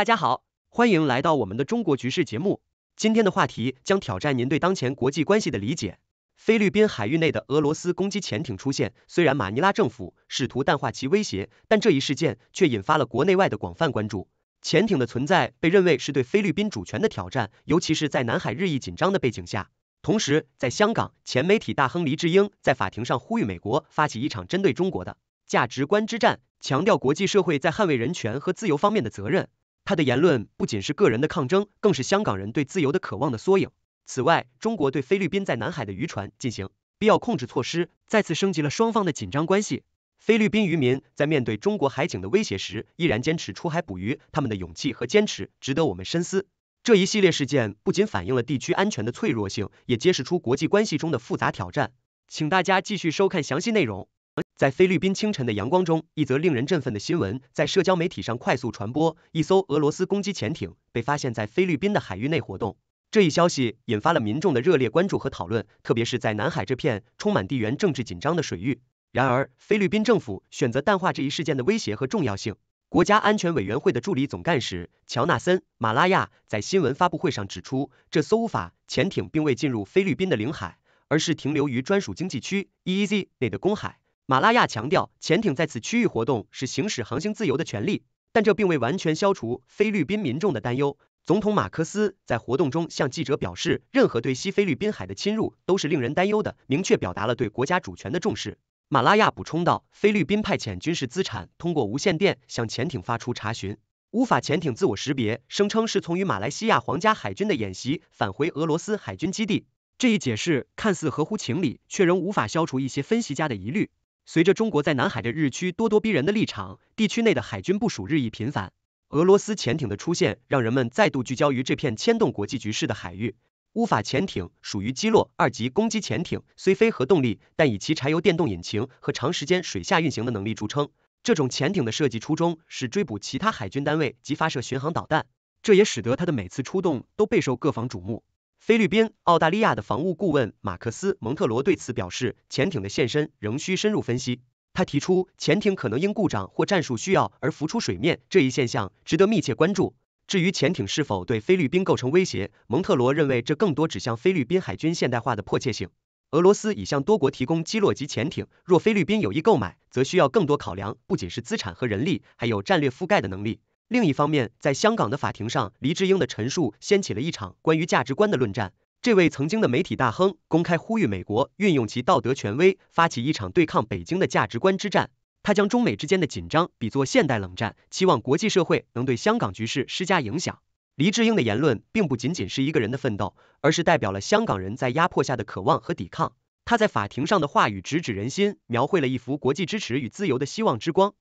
大家好，欢迎来到我们的中国局势节目。今天的话题将挑战您对当前国际关系的理解。菲律宾海域内的俄罗斯攻击潜艇出现，虽然马尼拉政府试图淡化其威胁，但这一事件却引发了国内外的广泛关注。潜艇的存在被认为是对菲律宾主权的挑战，尤其是在南海日益紧张的背景下。同时，在香港，前媒体大亨黎智英在法庭上呼吁美国发起一场针对中国的价值观之战，强调国际社会在捍卫人权和自由方面的责任。他的言论不仅是个人的抗争，更是香港人对自由的渴望的缩影。此外，中国对菲律宾在南海的渔船进行必要控制措施，再次升级了双方的紧张关系。菲律宾渔民在面对中国海警的威胁时，依然坚持出海捕鱼，他们的勇气和坚持值得我们深思。这一系列事件不仅反映了地区安全的脆弱性，也揭示出国际关系中的复杂挑战。请大家继续收看详细内容。在菲律宾清晨的阳光中，一则令人振奋的新闻在社交媒体上快速传播：一艘俄罗斯攻击潜艇被发现，在菲律宾的海域内活动。这一消息引发了民众的热烈关注和讨论，特别是在南海这片充满地缘政治紧张的水域。然而，菲律宾政府选择淡化这一事件的威胁和重要性。国家安全委员会的助理总干事乔纳森马拉亚在新闻发布会上指出，这艘乌法潜艇并未进入菲律宾的领海，而是停留于专属经济区 EEZ 内的公海。马拉亚强调，潜艇在此区域活动是行使航行自由的权利，但这并未完全消除菲律宾民众的担忧。总统马克思在活动中向记者表示，任何对西菲律宾海的侵入都是令人担忧的，明确表达了对国家主权的重视。马拉亚补充道，菲律宾派遣军事资产通过无线电向潜艇发出查询，无法潜艇自我识别，声称是从与马来西亚皇家海军的演习返回俄罗斯海军基地。这一解释看似合乎情理，却仍无法消除一些分析家的疑虑。随着中国在南海的日趋咄咄逼人的立场，地区内的海军部署日益频繁。俄罗斯潜艇的出现，让人们再度聚焦于这片牵动国际局势的海域。乌法潜艇属于基洛二级攻击潜艇，虽非核动力，但以其柴油电动引擎和长时间水下运行的能力著称。这种潜艇的设计初衷是追捕其他海军单位及发射巡航导弹，这也使得它的每次出动都备受各方瞩目。菲律宾、澳大利亚的防务顾问马克思·蒙特罗对此表示，潜艇的现身仍需深入分析。他提出，潜艇可能因故障或战术需要而浮出水面，这一现象值得密切关注。至于潜艇是否对菲律宾构成威胁，蒙特罗认为这更多指向菲律宾海军现代化的迫切性。俄罗斯已向多国提供基洛级潜艇，若菲律宾有意购买，则需要更多考量，不仅是资产和人力，还有战略覆盖的能力。另一方面，在香港的法庭上，黎智英的陈述掀起了一场关于价值观的论战。这位曾经的媒体大亨公开呼吁美国运用其道德权威，发起一场对抗北京的价值观之战。他将中美之间的紧张比作现代冷战，期望国际社会能对香港局势施加影响。黎智英的言论并不仅仅是一个人的奋斗，而是代表了香港人在压迫下的渴望和抵抗。他在法庭上的话语直指人心，描绘了一幅国际支持与自由的希望之光。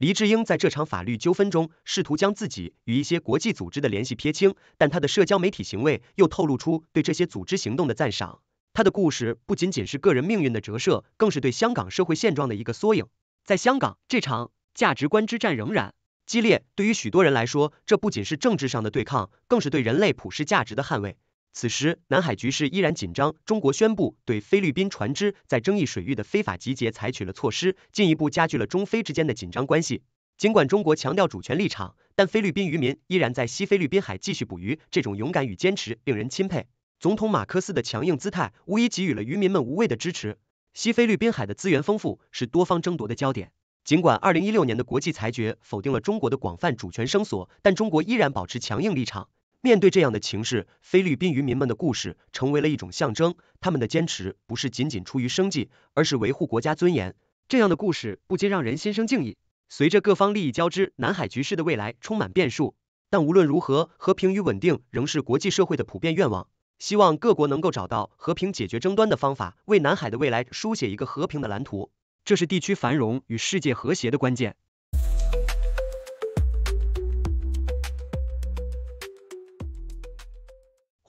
黎智英在这场法律纠纷中，试图将自己与一些国际组织的联系撇清，但他的社交媒体行为又透露出对这些组织行动的赞赏。他的故事不仅仅是个人命运的折射，更是对香港社会现状的一个缩影。在香港，这场价值观之战仍然激烈。对于许多人来说，这不仅是政治上的对抗，更是对人类普世价值的捍卫。此时，南海局势依然紧张。中国宣布对菲律宾船只在争议水域的非法集结采取了措施，进一步加剧了中菲之间的紧张关系。尽管中国强调主权立场，但菲律宾渔民依然在西菲律宾海继续捕鱼，这种勇敢与坚持令人钦佩。总统马克思的强硬姿态无疑给予了渔民们无畏的支持。西菲律宾海的资源丰富，是多方争夺的焦点。尽管二零一六年的国际裁决否定了中国的广泛主权声索，但中国依然保持强硬立场。面对这样的情势，菲律宾渔民们的故事成为了一种象征。他们的坚持不是仅仅出于生计，而是维护国家尊严。这样的故事不禁让人心生敬意。随着各方利益交织，南海局势的未来充满变数。但无论如何，和平与稳定仍是国际社会的普遍愿望。希望各国能够找到和平解决争端的方法，为南海的未来书写一个和平的蓝图。这是地区繁荣与世界和谐的关键。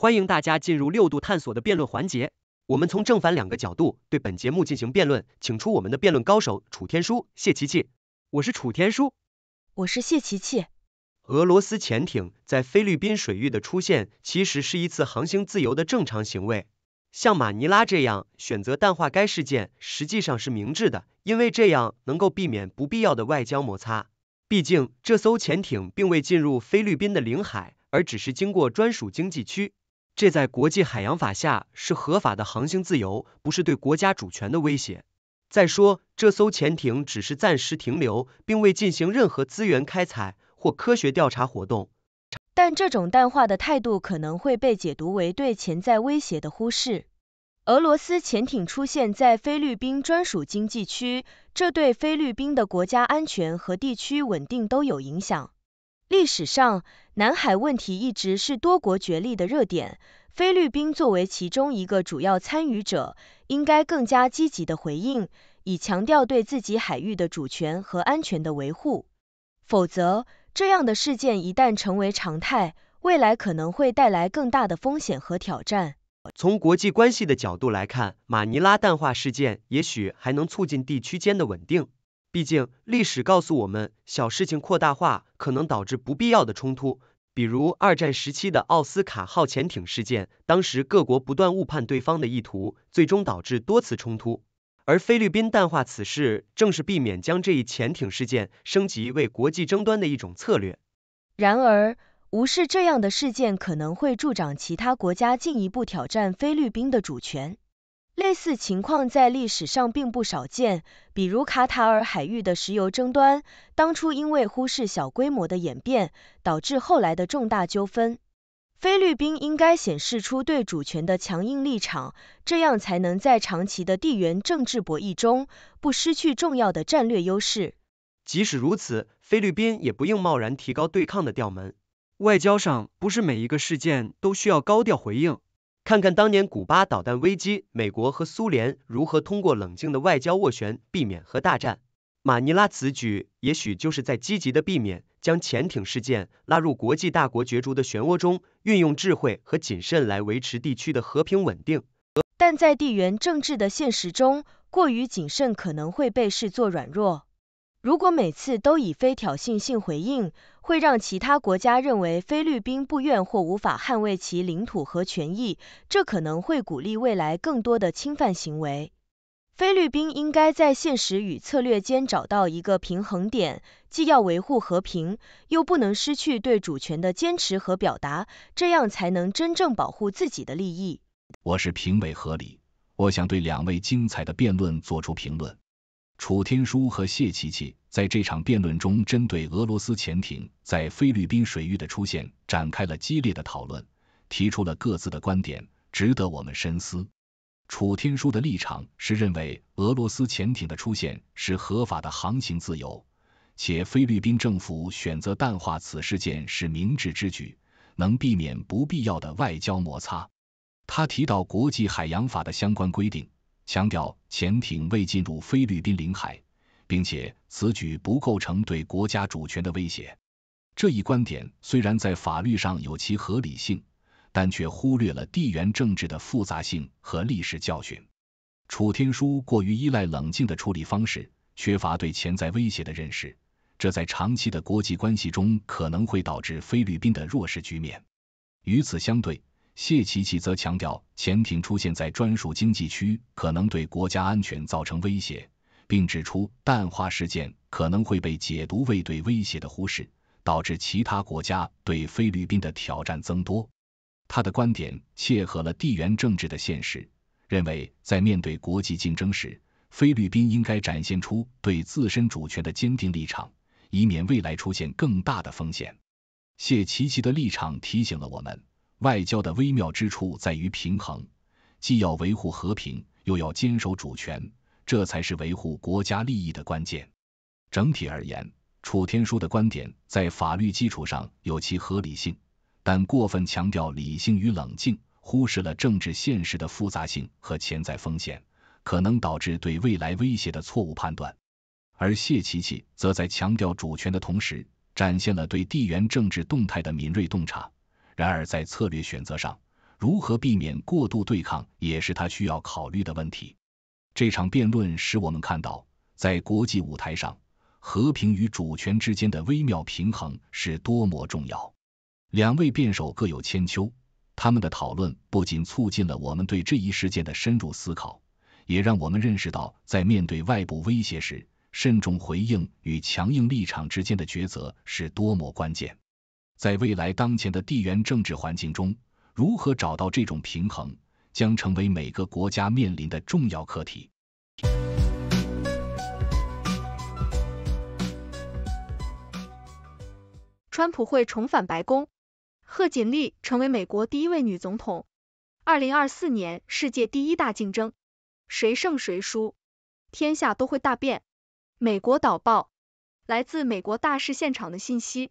欢迎大家进入六度探索的辩论环节，我们从正反两个角度对本节目进行辩论，请出我们的辩论高手楚天舒、谢琪琪。我是楚天舒，我是谢琪琪。俄罗斯潜艇在菲律宾水域的出现，其实是一次航行自由的正常行为。像马尼拉这样选择淡化该事件，实际上是明智的，因为这样能够避免不必要的外交摩擦。毕竟，这艘潜艇并未进入菲律宾的领海，而只是经过专属经济区。这在国际海洋法下是合法的航行自由，不是对国家主权的威胁。再说，这艘潜艇只是暂时停留，并未进行任何资源开采或科学调查活动。但这种淡化的态度可能会被解读为对潜在威胁的忽视。俄罗斯潜艇出现在菲律宾专属经济区，这对菲律宾的国家安全和地区稳定都有影响。历史上，南海问题一直是多国角力的热点。菲律宾作为其中一个主要参与者，应该更加积极地回应，以强调对自己海域的主权和安全的维护。否则，这样的事件一旦成为常态，未来可能会带来更大的风险和挑战。从国际关系的角度来看，马尼拉淡化事件也许还能促进地区间的稳定。毕竟，历史告诉我们，小事情扩大化可能导致不必要的冲突。比如二战时期的奥斯卡号潜艇事件，当时各国不断误判对方的意图，最终导致多次冲突。而菲律宾淡化此事，正是避免将这一潜艇事件升级为国际争端的一种策略。然而，无视这样的事件，可能会助长其他国家进一步挑战菲律宾的主权。类似情况在历史上并不少见，比如卡塔尔海域的石油争端，当初因为忽视小规模的演变，导致后来的重大纠纷。菲律宾应该显示出对主权的强硬立场，这样才能在长期的地缘政治博弈中不失去重要的战略优势。即使如此，菲律宾也不应贸然提高对抗的调门。外交上，不是每一个事件都需要高调回应。看看当年古巴导弹危机，美国和苏联如何通过冷静的外交斡旋避免核大战。马尼拉此举也许就是在积极的避免将潜艇事件拉入国际大国角逐的漩涡中，运用智慧和谨慎来维持地区的和平稳定。但在地缘政治的现实中，过于谨慎可能会被视作软弱。如果每次都以非挑衅性回应，会让其他国家认为菲律宾不愿或无法捍卫其领土和权益，这可能会鼓励未来更多的侵犯行为。菲律宾应该在现实与策略间找到一个平衡点，既要维护和平，又不能失去对主权的坚持和表达，这样才能真正保护自己的利益。我是评委何理，我想对两位精彩的辩论做出评论。楚天舒和谢琪琪在这场辩论中，针对俄罗斯潜艇在菲律宾水域的出现展开了激烈的讨论，提出了各自的观点，值得我们深思。楚天舒的立场是认为俄罗斯潜艇的出现是合法的航行自由，且菲律宾政府选择淡化此事件是明智之举，能避免不必要的外交摩擦。他提到国际海洋法的相关规定。强调潜艇未进入菲律宾领海，并且此举不构成对国家主权的威胁。这一观点虽然在法律上有其合理性，但却忽略了地缘政治的复杂性和历史教训。楚天舒过于依赖冷静的处理方式，缺乏对潜在威胁的认识，这在长期的国际关系中可能会导致菲律宾的弱势局面。与此相对，谢奇奇则强调，潜艇出现在专属经济区可能对国家安全造成威胁，并指出淡化事件可能会被解读为对威胁的忽视，导致其他国家对菲律宾的挑战增多。他的观点切合了地缘政治的现实，认为在面对国际竞争时，菲律宾应该展现出对自身主权的坚定立场，以免未来出现更大的风险。谢奇奇的立场提醒了我们。外交的微妙之处在于平衡，既要维护和平，又要坚守主权，这才是维护国家利益的关键。整体而言，楚天舒的观点在法律基础上有其合理性，但过分强调理性与冷静，忽视了政治现实的复杂性和潜在风险，可能导致对未来威胁的错误判断。而谢琪琪则在强调主权的同时，展现了对地缘政治动态的敏锐洞察。然而，在策略选择上，如何避免过度对抗也是他需要考虑的问题。这场辩论使我们看到，在国际舞台上，和平与主权之间的微妙平衡是多么重要。两位辩手各有千秋，他们的讨论不仅促进了我们对这一事件的深入思考，也让我们认识到，在面对外部威胁时，慎重回应与强硬立场之间的抉择是多么关键。在未来当前的地缘政治环境中，如何找到这种平衡，将成为每个国家面临的重要课题。川普会重返白宫，贺锦丽成为美国第一位女总统。二零二四年世界第一大竞争，谁胜谁输，天下都会大变。美国导报，来自美国大事现场的信息。